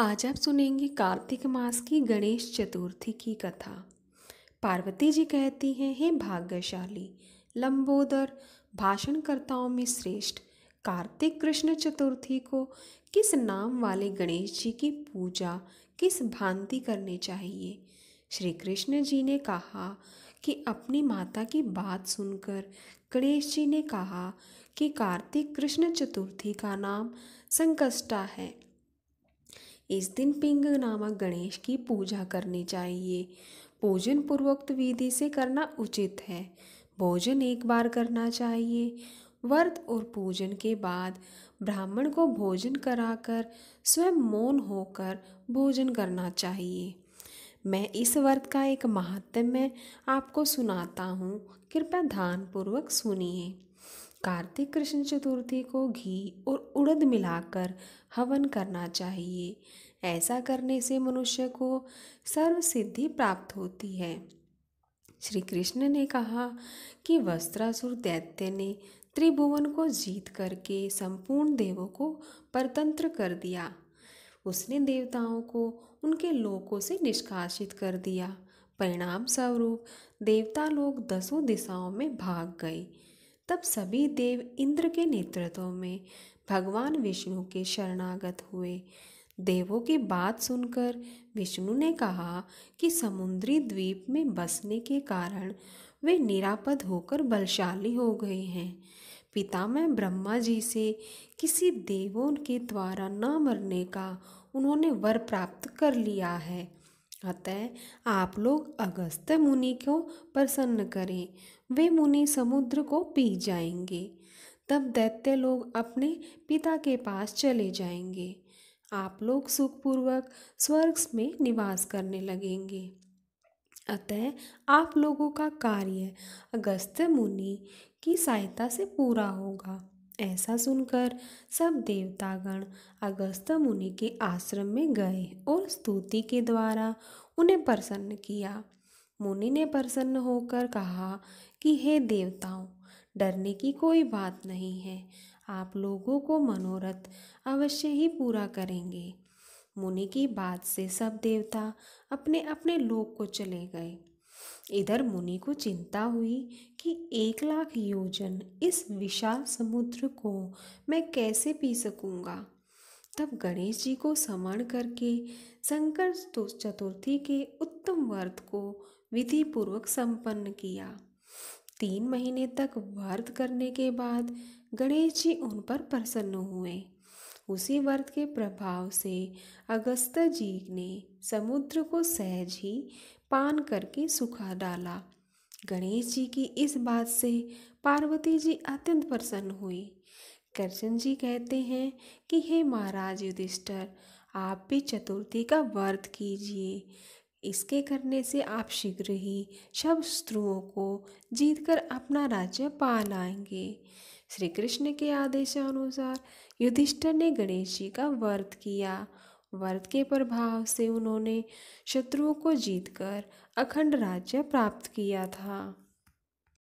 आज आप सुनेंगे कार्तिक मास की गणेश चतुर्थी की कथा पार्वती जी कहती हैं हे भाग्यशाली लंबोदर भाषणकर्ताओं में श्रेष्ठ कार्तिक कृष्ण चतुर्थी को किस नाम वाले गणेश जी की पूजा किस भांति करनी चाहिए श्री कृष्ण जी ने कहा कि अपनी माता की बात सुनकर गणेश जी ने कहा कि कार्तिक कृष्ण चतुर्थी का नाम संकष्टा है इस दिन पिंग नामक गणेश की पूजा करनी चाहिए पूजन पूर्वोक्त विधि से करना उचित है भोजन एक बार करना चाहिए व्रत और पूजन के बाद ब्राह्मण को भोजन कराकर स्वयं मौन होकर भोजन करना चाहिए मैं इस व्रत का एक महात्म्य आपको सुनाता हूँ कृपया ध्यानपूर्वक सुनिए कार्तिक कृष्ण चतुर्थी को घी और उड़द मिलाकर हवन करना चाहिए ऐसा करने से मनुष्य को सर्व सिद्धि प्राप्त होती है श्री कृष्ण ने कहा कि वस्त्रासुर दैत्य ने त्रिभुवन को जीत करके संपूर्ण देवों को परतंत्र कर दिया उसने देवताओं को उनके लोकों से निष्कासित कर दिया परिणाम स्वरूप देवता लोग दसों दिशाओं में भाग गए तब सभी देव इंद्र के नेतृत्व में भगवान विष्णु के शरणागत हुए देवों की बात सुनकर विष्णु ने कहा कि समुद्री द्वीप में बसने के कारण वे निरापद होकर बलशाली हो गए हैं पितामह ब्रह्मा जी से किसी देवों के द्वारा न मरने का उन्होंने वर प्राप्त कर लिया है अतः आप लोग अगस्त मुनि को प्रसन्न करें वे मुनि समुद्र को पी जाएंगे तब दैत्य लोग अपने पिता के पास चले जाएंगे आप लोग सुखपूर्वक स्वर्ग में निवास करने लगेंगे अतः आप लोगों का कार्य अगस्त्य मुनि की सहायता से पूरा होगा ऐसा सुनकर सब देवतागण अगस्त मुनि के आश्रम में गए और स्तुति के द्वारा उन्हें प्रसन्न किया मुनि ने प्रसन्न होकर कहा कि हे देवताओं डरने की कोई बात नहीं है आप लोगों को मनोरथ अवश्य ही पूरा करेंगे मुनि की बात से सब देवता अपने अपने लोक को चले गए इधर मुनि को चिंता हुई कि एक लाख योजन इस विशाल समुद्र को मैं कैसे पी सकूँगा तब गणेश जी को समर्ण करके शंकर चतुर्थी के उत्तम व्रत को विधि पूर्वक संपन्न किया तीन महीने तक व्रत करने के बाद गणेश जी उन पर प्रसन्न हुए उसी व्रत के प्रभाव से अगस्त जी ने समुद्र को सहज ही पान करके सुखा डाला गणेश जी की इस बात से पार्वती जी अत्यंत प्रसन्न हुई कृष्ण जी कहते हैं कि हे महाराज युधिष्ठर आप भी चतुर्थी का व्रत कीजिए इसके करने से आप शीघ्र ही सब शत्रुओं को जीत कर अपना राज्य पा लाएंगे श्री कृष्ण के आदेशानुसार युधिष्ठर ने गणेश जी का वर्त किया वर्त के प्रभाव से उन्होंने शत्रुओं को जीतकर अखंड राज्य प्राप्त किया था